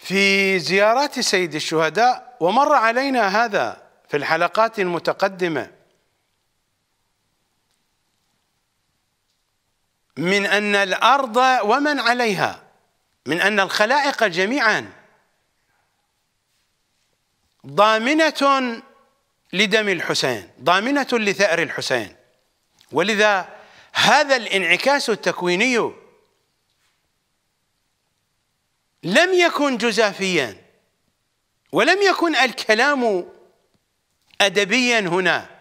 في زيارات سيد الشهداء ومر علينا هذا في الحلقات المتقدمة من أن الأرض ومن عليها من أن الخلائق جميعا ضامنة لدم الحسين ضامنة لثأر الحسين ولذا هذا الانعكاس التكويني لم يكن جزافيا ولم يكن الكلام أدبيا هنا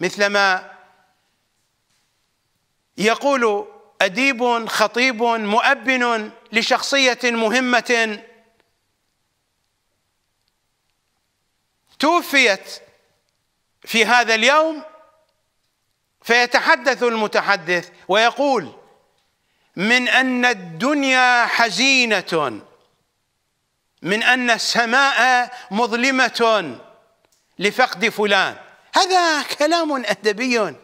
مثلما يقول أديب خطيب مؤبن لشخصية مهمة توفيت في هذا اليوم فيتحدث المتحدث ويقول من أن الدنيا حزينة من أن السماء مظلمة لفقد فلان هذا كلام أدبي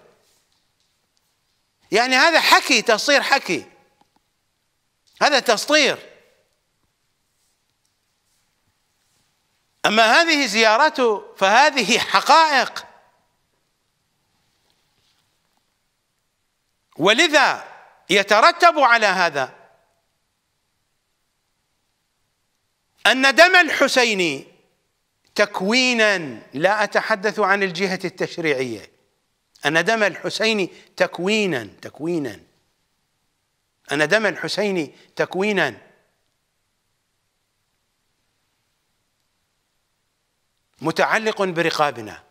يعني هذا حكي تصير حكي هذا تسطير أما هذه زيارته فهذه حقائق ولذا يترتب على هذا أن دم الحسين تكوينا لا أتحدث عن الجهة التشريعية أن دم الحسين تكوينا تكوينا أن دم الحسين تكوينا متعلق برقابنا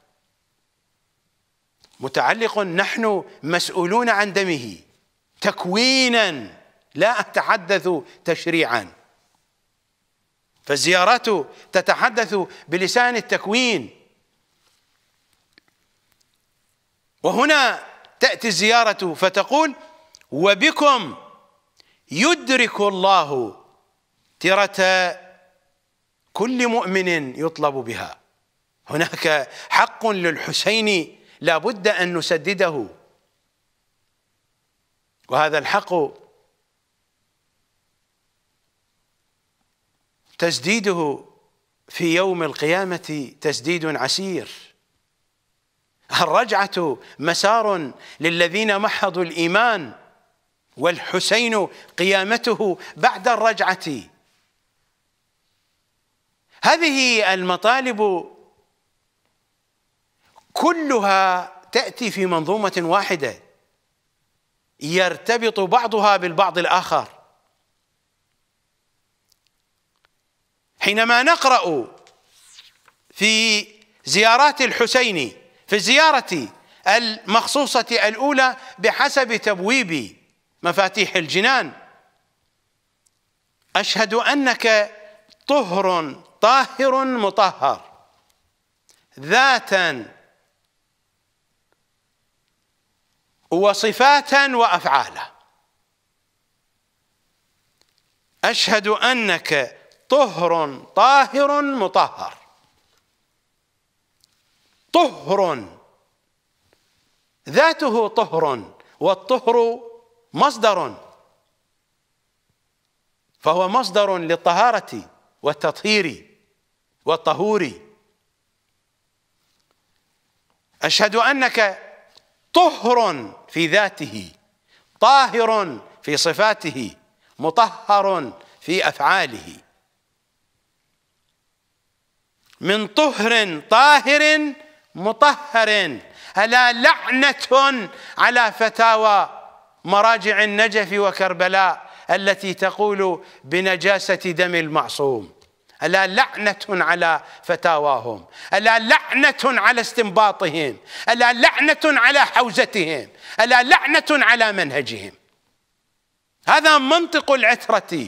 متعلق نحن مسؤولون عن دمه تكوينا لا أتحدث تشريعا فزيارته تتحدث بلسان التكوين وهنا تأتي الزيارة فتقول وبكم يدرك الله ترة كل مؤمن يطلب بها هناك حق للحسين لا بد أن نسدده وهذا الحق تسديده في يوم القيامة تسديد عسير الرجعة مسار للذين محضوا الإيمان والحسين قيامته بعد الرجعة هذه المطالب كلها تأتي في منظومة واحدة يرتبط بعضها بالبعض الآخر حينما نقرأ في زيارات الحسين في الزيارة المخصوصة الأولى بحسب تبويب مفاتيح الجنان أشهد أنك طهر طاهر مطهر ذاتا وصفاتا وافعالا اشهد انك طهر طاهر مطهر طهر ذاته طهر والطهر مصدر فهو مصدر للطهارة والتطهير والطهور أشهد أنك طهر في ذاته طاهر في صفاته مطهر في افعاله من طهر طاهر مطهر الا لعنه على فتاوى مراجع النجف وكربلاء التي تقول بنجاسه دم المعصوم ألا لعنة على فتاواهم ألا لعنة على استنباطهم ألا لعنة على حوزتهم ألا لعنة على منهجهم هذا منطق العترة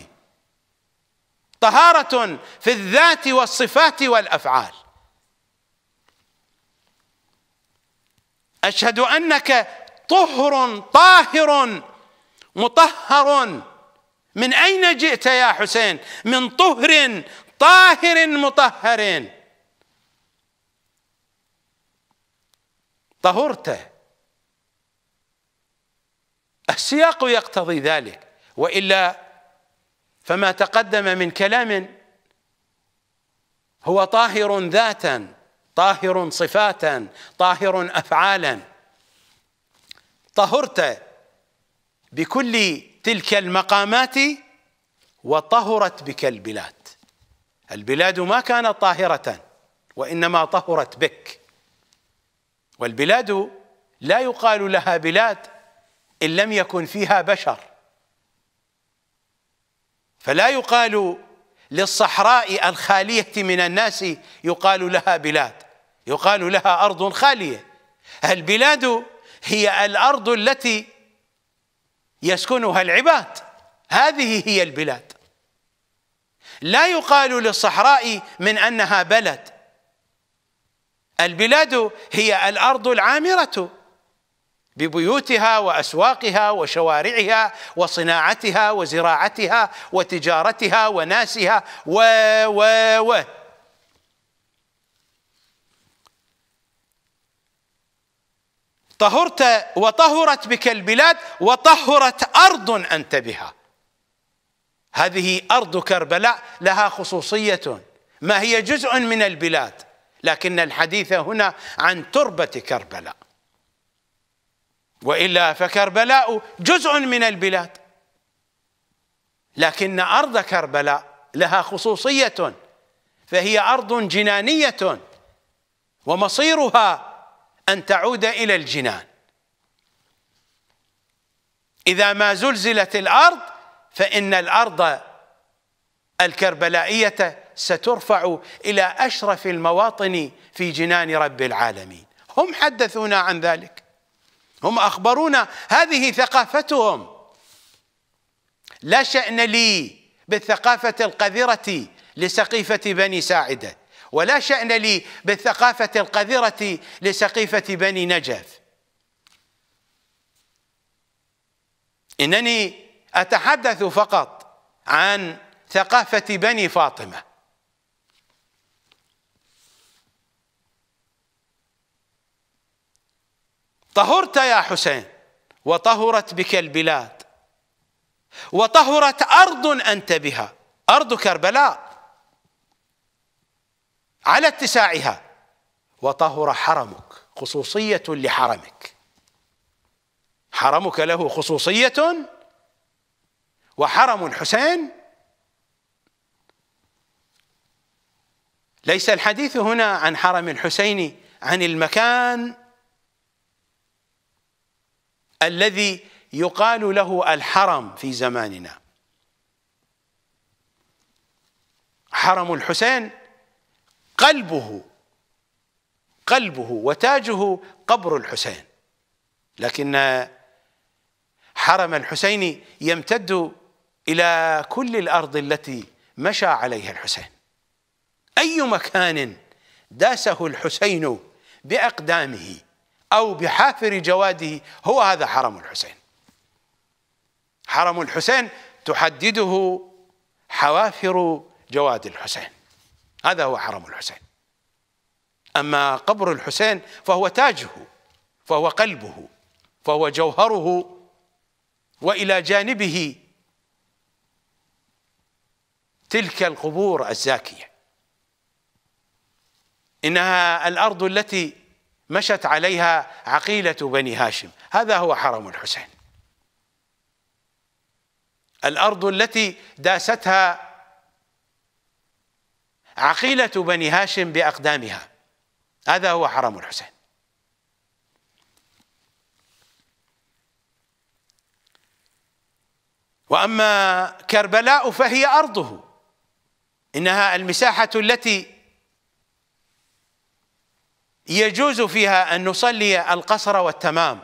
طهارة في الذات والصفات والأفعال أشهد أنك طهر طاهر مطهر من أين جئت يا حسين من طهر طاهر مطهر طهرته السياق يقتضي ذلك والا فما تقدم من كلام هو طاهر ذاتا طاهر صفاتا طاهر افعالا طهرت بكل تلك المقامات وطهرت بك البلاد البلاد ما كانت طاهرة وإنما طهرت بك والبلاد لا يقال لها بلاد إن لم يكن فيها بشر فلا يقال للصحراء الخالية من الناس يقال لها بلاد يقال لها أرض خالية البلاد هي الأرض التي يسكنها العباد هذه هي البلاد لا يقال للصحراء من انها بلد البلاد هي الارض العامره ببيوتها واسواقها وشوارعها وصناعتها وزراعتها وتجارتها وناسها و و و طهرت وطهرت بك البلاد وطهرت ارض انت بها هذه أرض كربلاء لها خصوصية ما هي جزء من البلاد لكن الحديث هنا عن تربة كربلاء وإلا فكربلاء جزء من البلاد لكن أرض كربلاء لها خصوصية فهي أرض جنانية ومصيرها أن تعود إلى الجنان إذا ما زلزلت الأرض فإن الأرض الكربلائية سترفع إلى أشرف المواطن في جنان رب العالمين هم حدثونا عن ذلك هم أخبرونا هذه ثقافتهم لا شأن لي بالثقافة القذرة لسقيفة بني ساعدة ولا شأن لي بالثقافة القذرة لسقيفة بني نجف إنني أتحدث فقط عن ثقافة بني فاطمة طهرت يا حسين وطهرت بك البلاد وطهرت أرض أنت بها أرض كربلاء على اتساعها وطهر حرمك خصوصية لحرمك حرمك له خصوصية وحرم الحسين ليس الحديث هنا عن حرم الحسين عن المكان الذي يقال له الحرم في زماننا حرم الحسين قلبه قلبه وتاجه قبر الحسين لكن حرم الحسين يمتد إلى كل الأرض التي مشى عليها الحسين أي مكان داسه الحسين بأقدامه أو بحافر جواده هو هذا حرم الحسين حرم الحسين تحدده حوافر جواد الحسين هذا هو حرم الحسين أما قبر الحسين فهو تاجه فهو قلبه فهو جوهره وإلى جانبه تلك القبور الزاكية إنها الأرض التي مشت عليها عقيلة بني هاشم هذا هو حرم الحسين الأرض التي داستها عقيلة بني هاشم بأقدامها هذا هو حرم الحسين وأما كربلاء فهي أرضه انها المساحه التي يجوز فيها ان نصلي القصر والتمام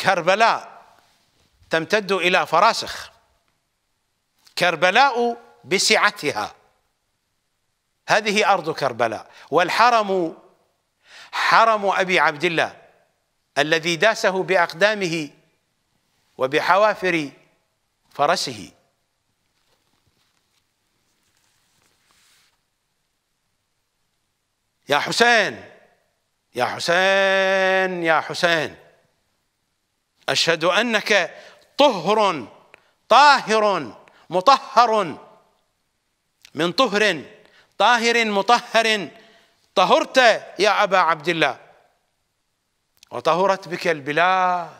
كربلاء تمتد الى فراسخ كربلاء بسعتها هذه ارض كربلاء والحرم حرم ابي عبد الله الذي داسه باقدامه وبحوافر فرسه يا حسين يا حسين يا حسين أشهد أنك طهر طاهر مطهر من طهر طاهر مطهر طهرت يا أبا عبد الله وطهرت بك البلاد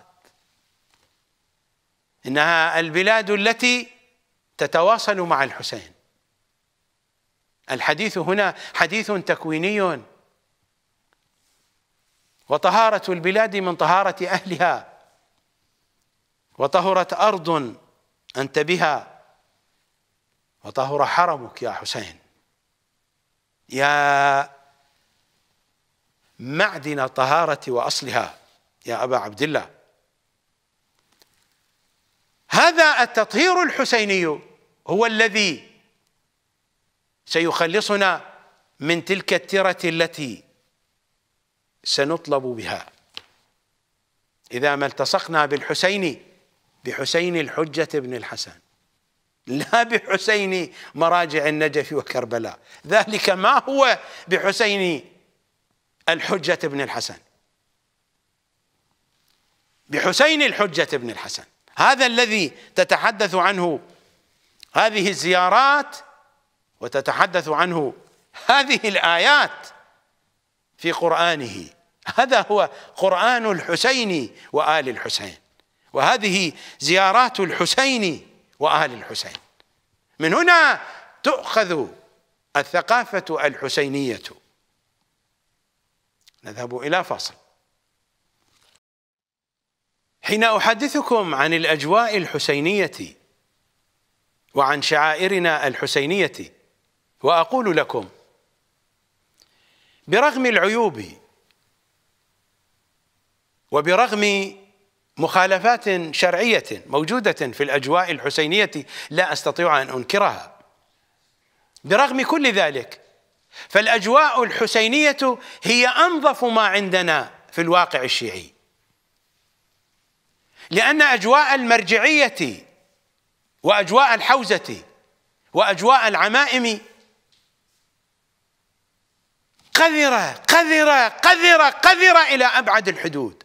إنها البلاد التي تتواصل مع الحسين الحديث هنا حديث تكويني وطهارة البلاد من طهارة أهلها وطهرت أرض أنت بها وطهر حرمك يا حسين يا معدن الطهارة وأصلها يا أبا عبد الله هذا التطهير الحسيني هو الذي سيخلصنا من تلك الترة التي سنطلب بها إذا ما التصقنا بالحسين بحسين الحجة بن الحسن لا بحسين مراجع النجف وكربلاء ذلك ما هو بحسين الحجة بن الحسن بحسين الحجة بن الحسن هذا الذي تتحدث عنه هذه الزيارات وتتحدث عنه هذه الآيات في قرآنه هذا هو قرآن الحسين وآل الحسين وهذه زيارات الحسين وآل الحسين من هنا تؤخذ الثقافة الحسينية نذهب إلى فاصل حين أحدثكم عن الأجواء الحسينية وعن شعائرنا الحسينية واقول لكم برغم العيوب وبرغم مخالفات شرعيه موجوده في الاجواء الحسينيه لا استطيع ان انكرها برغم كل ذلك فالاجواء الحسينيه هي انظف ما عندنا في الواقع الشيعي لان اجواء المرجعيه واجواء الحوزه واجواء العمائم قذرة قذرة قذرة قذرة إلى أبعد الحدود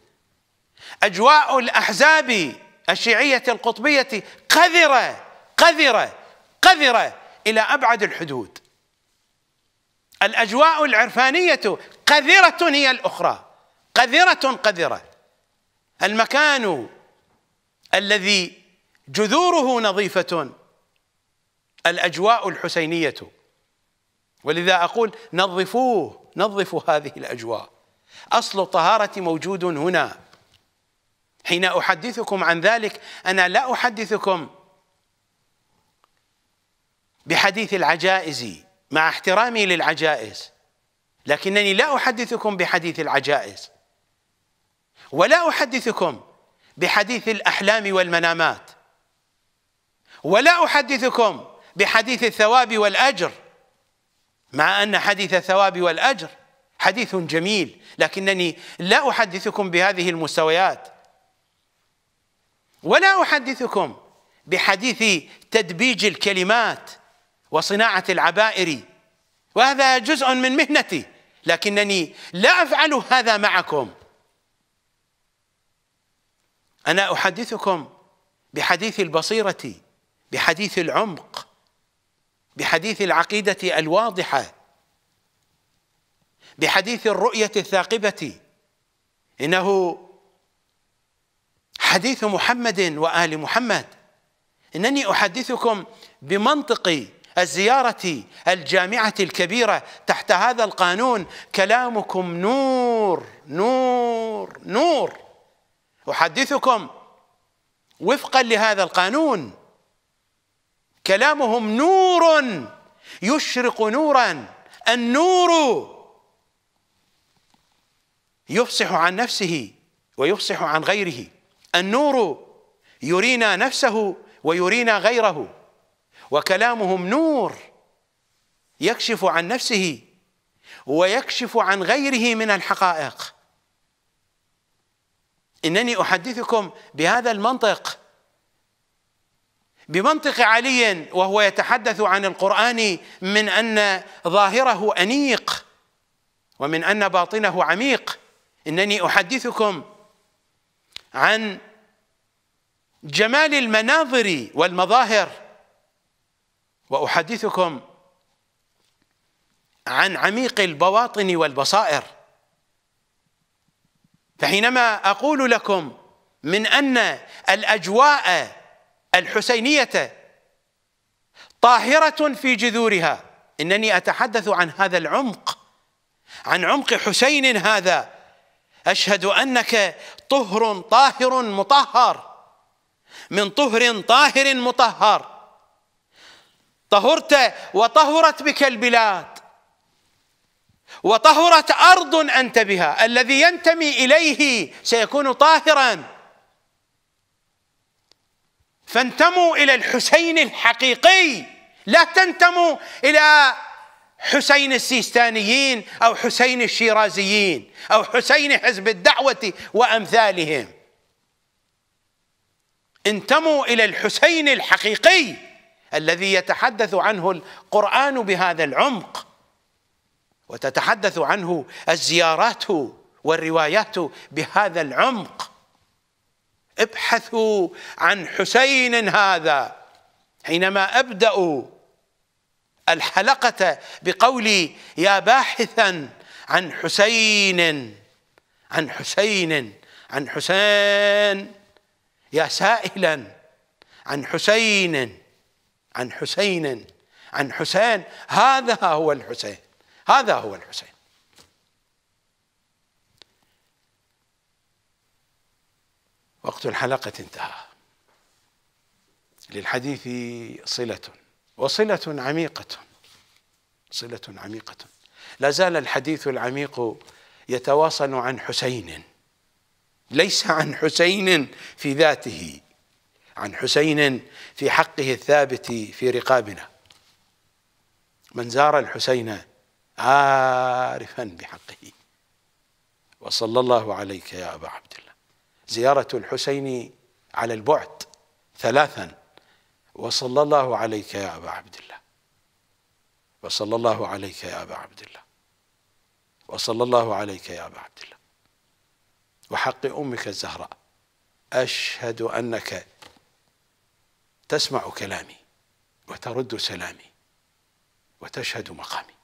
أجواء الأحزاب الشيعية القطبية قذرة قذرة قذرة إلى أبعد الحدود الأجواء العرفانية قذرة هي الأخرى قذرة قذرة المكان الذي جذوره نظيفة الأجواء الحسينية ولذا أقول نظفوه نظفوا هذه الأجواء أصل الطهارة موجود هنا حين أحدثكم عن ذلك أنا لا أحدثكم بحديث العجائز مع احترامي للعجائز لكنني لا أحدثكم بحديث العجائز ولا أحدثكم بحديث الأحلام والمنامات ولا أحدثكم بحديث الثواب والأجر مع أن حديث الثواب والأجر حديث جميل لكنني لا أحدثكم بهذه المستويات ولا أحدثكم بحديث تدبيج الكلمات وصناعة العبائر وهذا جزء من مهنتي لكنني لا أفعل هذا معكم أنا أحدثكم بحديث البصيرة بحديث العمق بحديث العقيده الواضحه بحديث الرؤيه الثاقبه انه حديث محمد وال محمد انني احدثكم بمنطق الزياره الجامعه الكبيره تحت هذا القانون كلامكم نور نور نور احدثكم وفقا لهذا القانون كلامهم نور يشرق نورا النور يفصح عن نفسه ويفصح عن غيره النور يرينا نفسه ويرينا غيره وكلامهم نور يكشف عن نفسه ويكشف عن غيره من الحقائق انني احدثكم بهذا المنطق بمنطق علي وهو يتحدث عن القرآن من أن ظاهره أنيق ومن أن باطنه عميق إنني أحدثكم عن جمال المناظر والمظاهر وأحدثكم عن عميق البواطن والبصائر فحينما أقول لكم من أن الأجواء الحسينية طاهرة في جذورها إنني أتحدث عن هذا العمق عن عمق حسين هذا أشهد أنك طهر طاهر مطهر من طهر طاهر مطهر طهرت وطهرت بك البلاد وطهرت أرض أنت بها الذي ينتمي إليه سيكون طاهراً فانتموا الى الحسين الحقيقي لا تنتموا الى حسين السيستانيين او حسين الشيرازيين او حسين حزب الدعوه وامثالهم انتموا الى الحسين الحقيقي الذي يتحدث عنه القران بهذا العمق وتتحدث عنه الزيارات والروايات بهذا العمق ابحثوا عن حسين هذا حينما ابدا الحلقه بقولي يا باحثا عن حسين عن حسين عن حسين يا سائلا عن حسين عن حسين عن حسين هذا هو الحسين هذا هو الحسين وقت الحلقة انتهى للحديث صلة وصلة عميقة صلة عميقة لا زال الحديث العميق يتواصل عن حسين ليس عن حسين في ذاته عن حسين في حقه الثابت في رقابنا من زار الحسين عارفا بحقه وصلى الله عليك يا أبا عبد الله زيارة الحسين على البعد ثلاثا وصلى الله عليك يا أبا عبد الله وصلى الله عليك يا أبا عبد الله وصلى الله عليك يا أبا عبد الله وحق أمك الزهراء أشهد أنك تسمع كلامي وترد سلامي وتشهد مقامي